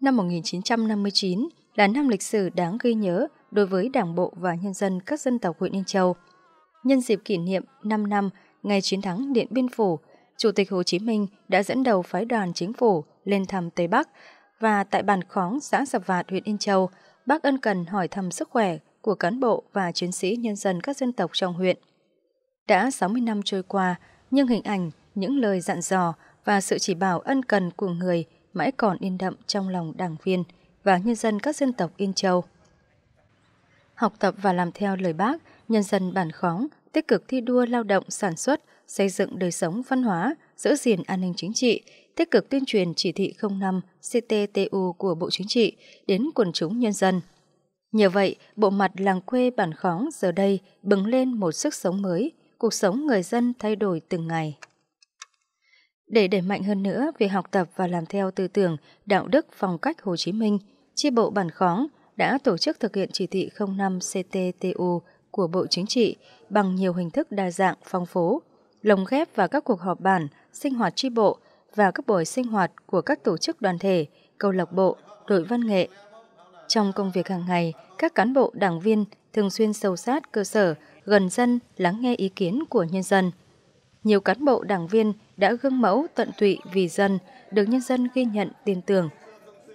năm 1959 là năm lịch sử đáng ghi nhớ đối với Đảng bộ và nhân dân các dân tộc huyện Yên Châu. Nhân dịp kỷ niệm 5 năm ngày chiến thắng Điện Biên Phủ, Chủ tịch Hồ Chí Minh đã dẫn đầu phái đoàn chính phủ lên thăm Tây Bắc và tại bản khóng xã Sập Vạt, huyện Yên Châu, bác ân cần hỏi thăm sức khỏe của cán bộ và chiến sĩ nhân dân các dân tộc trong huyện. Đã 60 năm trôi qua, nhưng hình ảnh, những lời dặn dò và sự chỉ bảo ân cần của người – mãi còn in đậm trong lòng đảng viên và nhân dân các dân tộc Yên Châu. Học tập và làm theo lời bác, nhân dân bản khóng, tích cực thi đua lao động sản xuất, xây dựng đời sống văn hóa, giữ gìn an ninh chính trị, tích cực tuyên truyền chỉ thị 05 CTTU của Bộ Chính trị đến quần chúng nhân dân. Nhờ vậy, bộ mặt làng quê bản khóng giờ đây bừng lên một sức sống mới, cuộc sống người dân thay đổi từng ngày. Để đẩy mạnh hơn nữa việc học tập và làm theo tư tưởng, đạo đức, phong cách Hồ Chí Minh, chi bộ bản khóng đã tổ chức thực hiện chỉ thị 05 CTTU của Bộ Chính trị bằng nhiều hình thức đa dạng, phong phú, lồng ghép vào các cuộc họp bản, sinh hoạt chi bộ và các buổi sinh hoạt của các tổ chức đoàn thể, câu lạc bộ, đội văn nghệ. Trong công việc hàng ngày, các cán bộ đảng viên thường xuyên sâu sát cơ sở, gần dân, lắng nghe ý kiến của nhân dân – nhiều cán bộ đảng viên đã gương mẫu tận tụy vì dân, được nhân dân ghi nhận tin tưởng,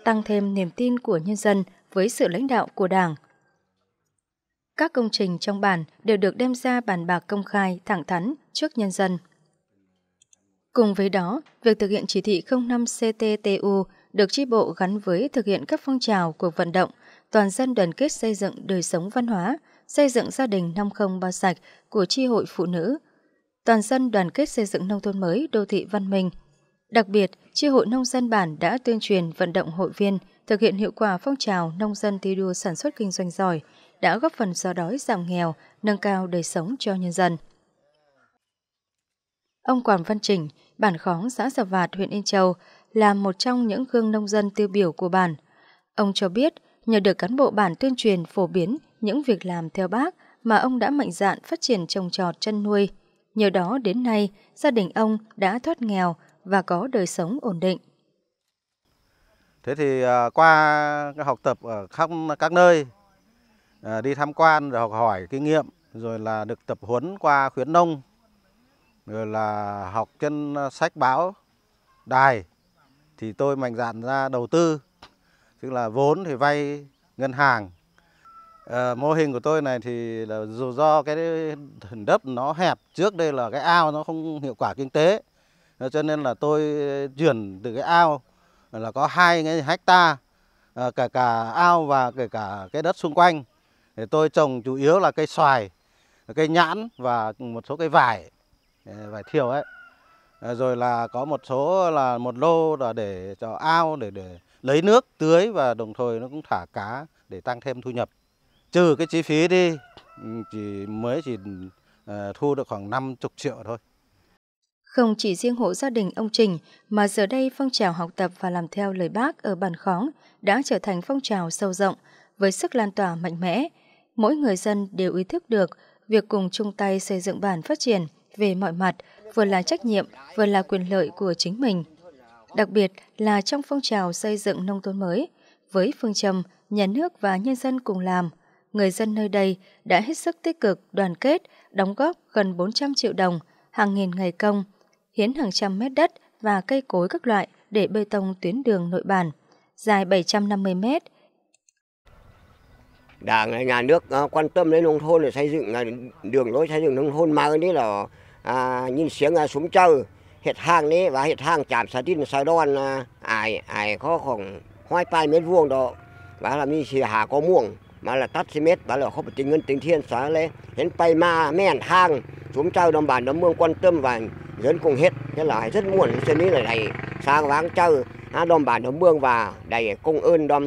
tăng thêm niềm tin của nhân dân với sự lãnh đạo của Đảng. Các công trình trong bản đều được đem ra bàn bạc công khai, thẳng thắn trước nhân dân. Cùng với đó, việc thực hiện chỉ thị 05 CTTU được chi bộ gắn với thực hiện các phong trào cuộc vận động, toàn dân đoàn kết xây dựng đời sống văn hóa, xây dựng gia đình năm không ba sạch của chi hội phụ nữ toàn dân đoàn kết xây dựng nông thôn mới, đô thị văn minh. Đặc biệt, Chi hội Nông dân bản đã tuyên truyền vận động hội viên thực hiện hiệu quả phong trào nông dân thi đua sản xuất kinh doanh giỏi, đã góp phần xóa đói giảm nghèo, nâng cao đời sống cho nhân dân. Ông Quảng Văn Trình, bản khóng xã Sà Vạt, huyện Yên Châu, là một trong những gương nông dân tiêu biểu của bản. Ông cho biết, nhờ được cán bộ bản tuyên truyền phổ biến những việc làm theo bác mà ông đã mạnh dạn phát triển trồng trọt chăn nuôi – Nhờ đó đến nay, gia đình ông đã thoát nghèo và có đời sống ổn định. Thế thì à, qua học tập ở khắp các nơi, à, đi tham quan rồi học hỏi kinh nghiệm, rồi là được tập huấn qua khuyến nông, rồi là học trên à, sách báo, đài, thì tôi mạnh dạn ra đầu tư, tức là vốn thì vay ngân hàng Ờ, mô hình của tôi này thì là dù do cái hình đất nó hẹp trước đây là cái ao nó không hiệu quả kinh tế ờ, cho nên là tôi chuyển từ cái ao là có hai cái hecta à, cả cả ao và kể cả cái đất xung quanh thì tôi trồng chủ yếu là cây xoài cây nhãn và một số cây vải vải thiều ấy rồi là có một số là một lô là để cho ao để để lấy nước tưới và đồng thời nó cũng thả cá để tăng thêm thu nhập trừ cái chi phí đi chỉ ừ, mới chỉ ờ, thu được khoảng 50 triệu thôi. Không chỉ riêng hộ gia đình ông Trình mà giờ đây phong trào học tập và làm theo lời bác ở bản khóng đã trở thành phong trào sâu rộng với sức lan tỏa mạnh mẽ. Mỗi người dân đều ý thức được việc cùng chung tay xây dựng bản phát triển về mọi mặt vừa là trách nhiệm vừa là quyền lợi của chính mình. Đặc biệt là trong phong trào xây dựng nông thôn mới với phương châm nhà nước và nhân dân cùng làm – người dân nơi đây đã hết sức tích cực đoàn kết, đóng góp gần 400 triệu đồng, hàng nghìn ngày công, hiến hàng trăm mét đất và cây cối các loại để bê tông tuyến đường nội bản, dài 750 mét. Đảng nhà nước à, quan tâm đến nông thôn để xây dựng à, đường lối xây dựng nông thôn mà đấy là à, nhìn xiếng à, súng trâu, hết hàng đấy và hết hàng chạm sa tin sa đòn à, ai ai có khoảng hai ba mét vuông đó và là mình xì hà có muồng มาละตัดซิเมตรบาละเขาปติเงินติงเทียนสาเลยเห็นไปมาแม่นทางสมเจ้าดำบานดำเมืองกวนเติมวางเหินกงเฮ็ดนี่หลาย rất muộn เช่นนี้ là này sang váng chơi ดอมบานดอมเมืองว่าได้กงเอินดอม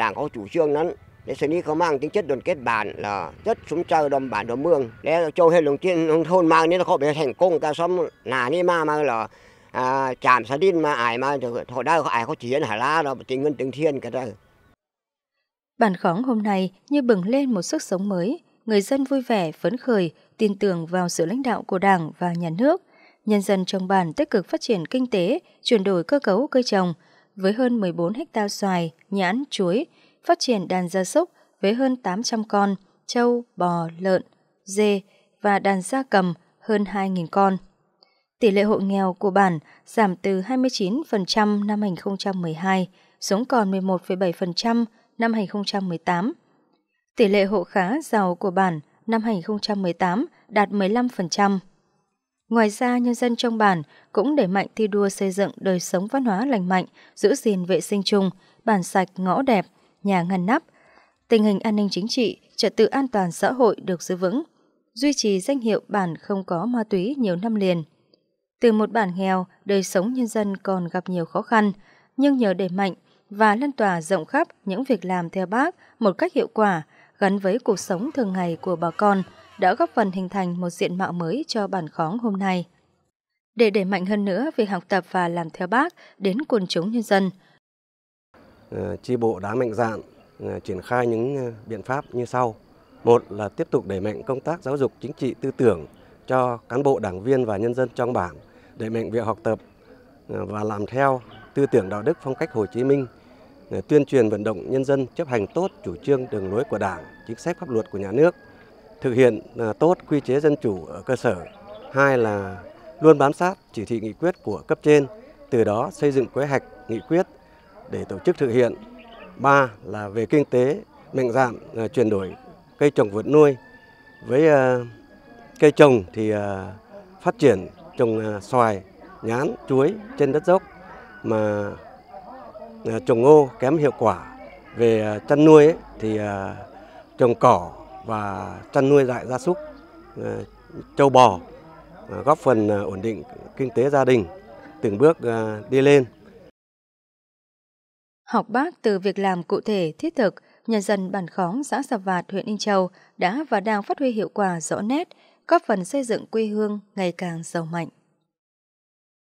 ด่างเขา chủ trương นั้นในส่วนนี้เขา mang tính chất đoàn kết bản là rất súng chơi đồng bản đồng mương để cho hệ lồng tiên thôn mang nên là họ bị thành công ta xóm nà ni mà là à, chạm sa mà ải mà họ đã ải có chỉ hả la rồi tiền ngân tiền thiên cái đó Bản khóng hôm nay như bừng lên một sức sống mới, người dân vui vẻ, phấn khởi, tin tưởng vào sự lãnh đạo của Đảng và nhà nước. Nhân dân trong bản tích cực phát triển kinh tế, chuyển đổi cơ cấu cây trồng với hơn 14 hecta xoài, nhãn, chuối, phát triển đàn gia súc với hơn 800 con, trâu, bò, lợn, dê và đàn gia cầm hơn 2.000 con. Tỷ lệ hộ nghèo của bản giảm từ 29% năm 2012 xuống còn 11,7% năm 2018. Tỷ lệ hộ khá giàu của bản năm 2018 đạt 15%. Ngoài ra, nhân dân trong bản cũng đẩy mạnh thi đua xây dựng đời sống văn hóa lành mạnh, giữ gìn vệ sinh chung, bản sạch ngõ đẹp, nhà ngăn nắp. Tình hình an ninh chính trị, trật tự an toàn xã hội được giữ vững, duy trì danh hiệu bản không có ma túy nhiều năm liền. Từ một bản nghèo, đời sống nhân dân còn gặp nhiều khó khăn, nhưng nhờ đẩy mạnh và lan tỏa rộng khắp những việc làm theo bác một cách hiệu quả, gắn với cuộc sống thường ngày của bà con, đã góp phần hình thành một diện mạo mới cho bản khóm hôm nay. Để đẩy mạnh hơn nữa việc học tập và làm theo bác đến quần chúng nhân dân. Ờ, chi bộ đã mạnh dạn ờ, triển khai những ờ, biện pháp như sau. Một là tiếp tục đẩy mạnh công tác giáo dục chính trị tư tưởng cho cán bộ đảng viên và nhân dân trong bản, đẩy mạnh việc học tập và làm theo tư tưởng đạo đức phong cách Hồ Chí Minh – tuyên truyền vận động nhân dân chấp hành tốt chủ trương đường lối của Đảng, chính sách pháp luật của nhà nước, thực hiện à, tốt quy chế dân chủ ở cơ sở. Hai là luôn bám sát chỉ thị nghị quyết của cấp trên, từ đó xây dựng kế hoạch nghị quyết để tổ chức thực hiện. Ba là về kinh tế, mạnh dạn à, chuyển đổi cây trồng vật nuôi. Với à, cây trồng thì phát triển trồng xoài, nhãn, chuối trên đất dốc mà Ờ, trồng ngô kém hiệu quả về ờ, chăn nuôi ấy, thì ờ, trồng cỏ và chăn nuôi dại gia súc châu bò góp phần ổn định kinh tế gia đình từng bước đi lên học bác từ việc làm cụ thể thiết thực nhân dân bản khóng xã Sà Vạt huyện yên Châu đã và đang phát huy hiệu quả rõ nét góp phần xây dựng quê hương ngày càng giàu mạnh